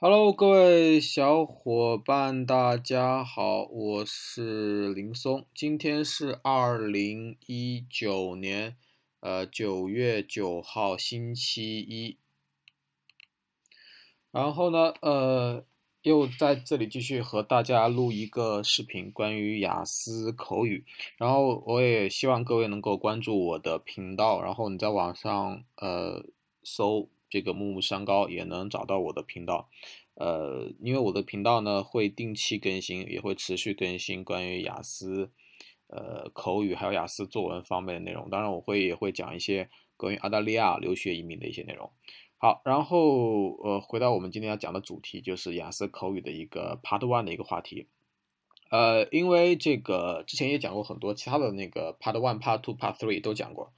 Hello，各位小伙伴，大家好，我是林松，今天是二零一九年，呃，九月九号，星期一。然后呢，呃，又在这里继续和大家录一个视频，关于雅思口语。然后我也希望各位能够关注我的频道，然后你在网上，呃，搜。这个木木三高也能找到我的频道，呃，因为我的频道呢会定期更新，也会持续更新关于雅思，呃，口语还有雅思作文方面的内容。当然，我会也会讲一些关于澳大利亚留学移民的一些内容。好，然后呃，回到我们今天要讲的主题，就是雅思口语的一个 Part One 的一个话题。呃，因为这个之前也讲过很多，其他的那个 Part One、Part Two、Part Three 都讲过。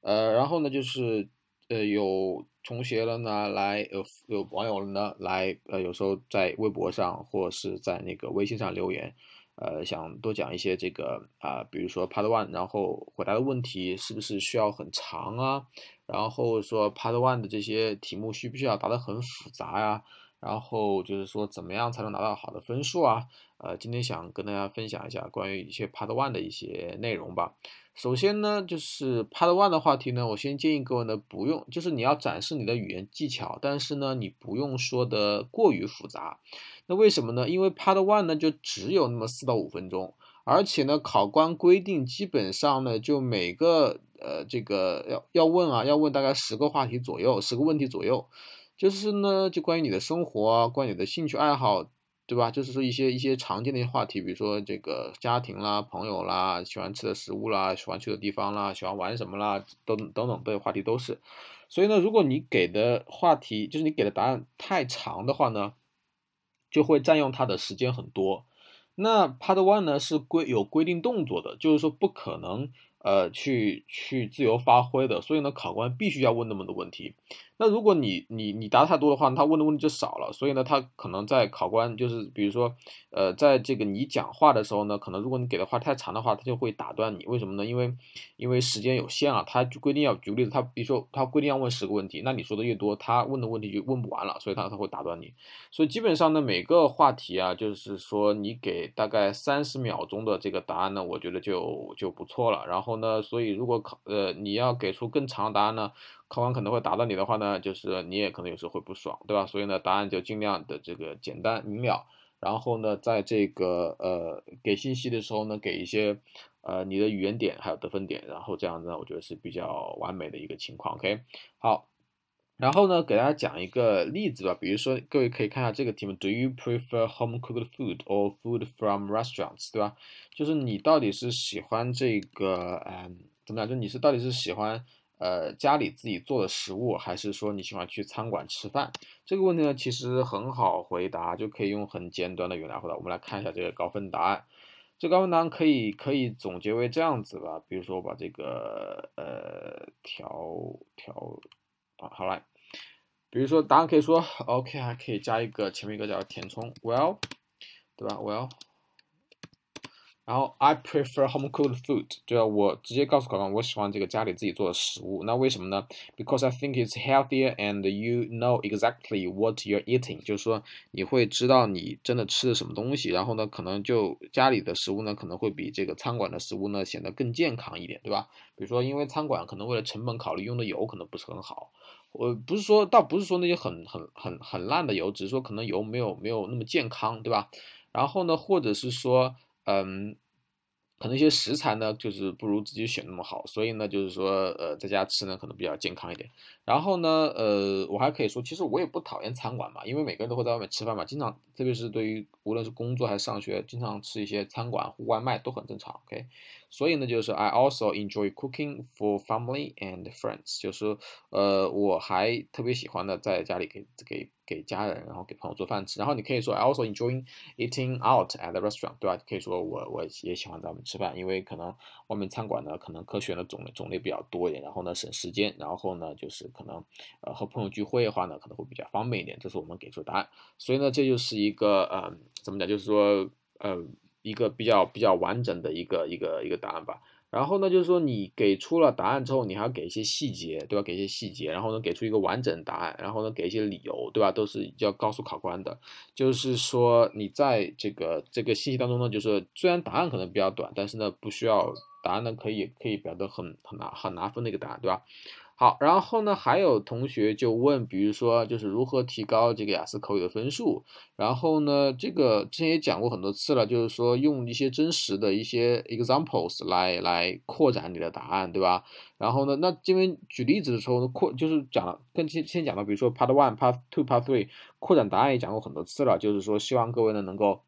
呃，然后呢就是。呃，有同学了呢，来，有有网友了呢，来，呃，有时候在微博上或是在那个微信上留言，呃，想多讲一些这个啊，比如说 Part One，然后回答的问题是不是需要很长啊？然后说 Part One 的这些题目需不需要答得很复杂呀？然后就是说，怎么样才能拿到好的分数啊？呃，今天想跟大家分享一下关于一些 Part One 的一些内容吧。首先呢，就是 Part One 的话题呢，我先建议各位呢不用，就是你要展示你的语言技巧，但是呢，你不用说的过于复杂。那为什么呢？因为 Part One 呢就只有那么四到五分钟，而且呢，考官规定基本上呢，就每个呃这个要要问啊，要问大概十个话题左右，十个问题左右。就是呢，就关于你的生活，啊，关于你的兴趣爱好，对吧？就是说一些一些常见的一些话题，比如说这个家庭啦、朋友啦、喜欢吃的食物啦、喜欢去的地方啦、喜欢玩什么啦，等等等，这些话题都是。所以呢，如果你给的话题，就是你给的答案太长的话呢，就会占用他的时间很多。那 Part One 呢是规有规定动作的，就是说不可能。呃，去去自由发挥的，所以呢，考官必须要问那么多问题。那如果你你你答太多的话，他问的问题就少了。所以呢，他可能在考官就是，比如说，呃，在这个你讲话的时候呢，可能如果你给的话太长的话，他就会打断你。为什么呢？因为因为时间有限啊，他就规定要举个例子，他比如说他规定要问十个问题，那你说的越多，他问的问题就问不完了，所以他他会打断你。所以基本上呢，每个话题啊，就是说你给大概三十秒钟的这个答案呢，我觉得就就不错了。然后。那所以如果考呃你要给出更长答案呢，考官可能会打到你的话呢，就是你也可能有时候会不爽，对吧？所以呢，答案就尽量的这个简单明了，然后呢，在这个呃给信息的时候呢，给一些呃你的语言点还有得分点，然后这样呢，我觉得是比较完美的一个情况。OK，好。然后呢，给大家讲一个例子吧。比如说，各位可以看一下这个题目：Do you prefer home cooked food or food from restaurants？对吧？就是你到底是喜欢这个……嗯，怎么讲？就你是到底是喜欢呃家里自己做的食物，还是说你喜欢去餐馆吃饭？这个问题呢，其实很好回答，就可以用很简短的语言回答。我们来看一下这个高分答案。这高分答案可以可以总结为这样子吧。比如说，我把这个呃调调。啊，好来，比如说答案可以说 OK，还可以加一个前面一个叫填充，Well，对吧？Well。然后，I prefer home-cooked food，就要我直接告诉考官，我喜欢这个家里自己做的食物。那为什么呢？Because I think it's healthier and you know exactly what you're eating。就是说，你会知道你真的吃的什么东西。然后呢，可能就家里的食物呢，可能会比这个餐馆的食物呢显得更健康一点，对吧？比如说，因为餐馆可能为了成本考虑，用的油可能不是很好。我不是说，倒不是说那些很很很很烂的油，只是说可能油没有没有那么健康，对吧？然后呢，或者是说。嗯，可能一些食材呢，就是不如自己选那么好，所以呢，就是说，呃，在家吃呢，可能比较健康一点。然后呢，呃，我还可以说，其实我也不讨厌餐馆嘛，因为每个人都会在外面吃饭嘛，经常，特别是对于无论是工作还是上学，经常吃一些餐馆或外卖都很正常。OK。所以呢，就是 I also enjoy cooking for family and friends，就是呃，我还特别喜欢呢，在家里给给给家人，然后给朋友做饭吃。然后你可以说 I also enjoy eating out at the restaurant，对吧？可以说我我也喜欢在外面吃饭，因为可能外面餐馆呢，可能可选的种类种类比较多一点，然后呢省时间，然后呢就是可能呃和朋友聚会的话呢，可能会比较方便一点。这是我们给出的答案。所以呢，这就是一个呃，怎么讲？就是说呃。一个比较比较完整的一个一个一个答案吧，然后呢，就是说你给出了答案之后，你还要给一些细节，对吧？给一些细节，然后呢，给出一个完整答案，然后呢，给一些理由，对吧？都是要告诉考官的，就是说你在这个这个信息当中呢，就是虽然答案可能比较短，但是呢，不需要答案呢，可以可以表得很很拿很拿分的一个答案，对吧？好，然后呢，还有同学就问，比如说就是如何提高这个雅思口语的分数？然后呢，这个之前也讲过很多次了，就是说用一些真实的一些 examples 来来扩展你的答案，对吧？然后呢，那这边举例子的时候呢，扩就是讲了，更先先讲到，比如说 Part One、Part Two、Part Three，扩展答案也讲过很多次了，就是说希望各位呢能够。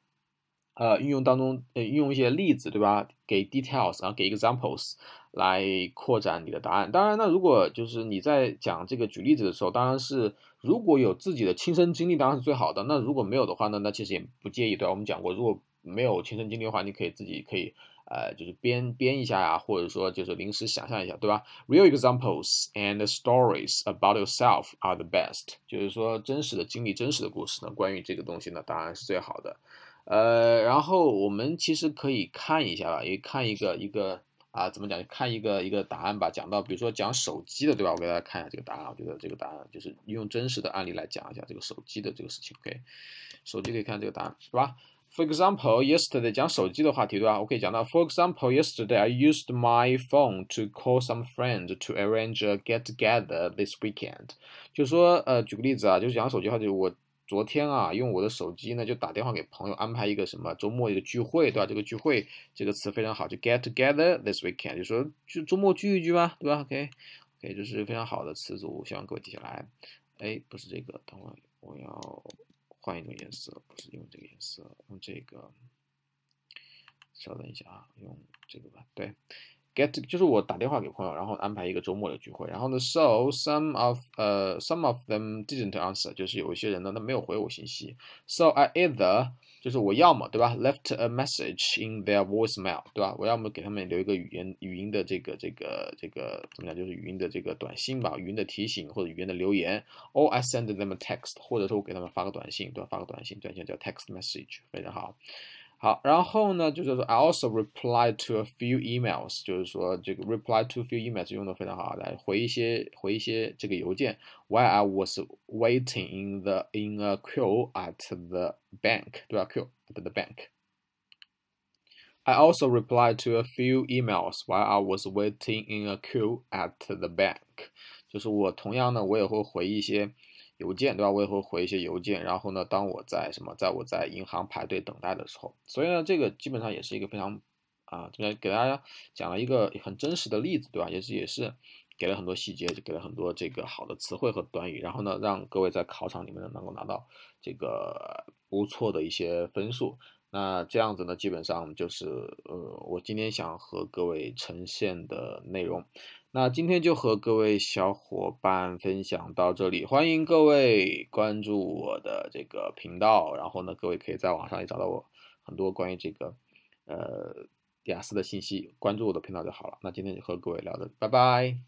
呃，运用当中，呃，运用一些例子，对吧？给 details，然后给 examples 来扩展你的答案。当然，那如果就是你在讲这个举例子的时候，当然是如果有自己的亲身经历，当然是最好的。那如果没有的话呢？那其实也不介意，对吧？我们讲过，如果没有亲身经历的话，你可以自己可以，呃，就是编编一下呀，或者说就是临时想象一下，对吧？Real examples and stories about yourself are the best，就是说真实的经历、真实的故事，呢，关于这个东西呢，答案是最好的。呃，然后我们其实可以看一下吧，也看一个一个啊，怎么讲？看一个一个答案吧。讲到比如说讲手机的，对吧？我给大家看一下这个答案。我觉得这个答案就是用真实的案例来讲一下这个手机的这个事情。OK，手机可以看这个答案，是吧？For example, yesterday，讲手机的话题，对吧？我可以讲到，For example, yesterday, I used my phone to call some friends to arrange a get together this weekend。就说呃，举个例子啊，就是讲手机话题，我。昨天啊，用我的手机呢，就打电话给朋友安排一个什么周末一个聚会，对吧？这个聚会这个词非常好，就 get together this weekend，就说就周末聚一聚吧，对吧？OK OK，这是非常好的词组，希望各位记下来。哎，不是这个，等会我要换一种颜色，不是用这个颜色，用这个。稍等一下啊，用这个吧，对。get 就是我打电话给朋友，然后安排一个周末的聚会。然后呢，so some of 呃，some of them didn't answer，就是有一些人呢，他没有回我信息。So I either 就是我要么对吧，left a message in their voicemail 对吧？我要么给他们留一个语音语音的这个这个这个怎么讲？就是语音的这个短信吧，语音的提醒或者语音的留言。Or I send them a text，或者说我给他们发个短信对吧？发个短信，短信叫 text message，非常好。好，然后呢，就是说 I also replied to a few emails，就是说这个 reply to a few emails 用的非常好，来回一些回一些这个邮件。While I was waiting in the in a queue at the bank，对吧？queue at the bank。I also replied to a few emails while I was waiting in a queue at the bank。就是我同样呢，我也会回一些邮件，对吧？我也会回一些邮件。然后呢，当我在什么，在我在银行排队等待的时候，所以呢，这个基本上也是一个非常啊，给大家讲了一个很真实的例子，对吧？也是也是给了很多细节，给了很多这个好的词汇和短语。然后呢，让各位在考场里面呢能够拿到这个不错的一些分数。那这样子呢，基本上就是呃，我今天想和各位呈现的内容。那今天就和各位小伙伴分享到这里，欢迎各位关注我的这个频道，然后呢，各位可以在网上也找到我很多关于这个，呃，迪亚斯的信息，关注我的频道就好了。那今天就和各位聊的，拜拜。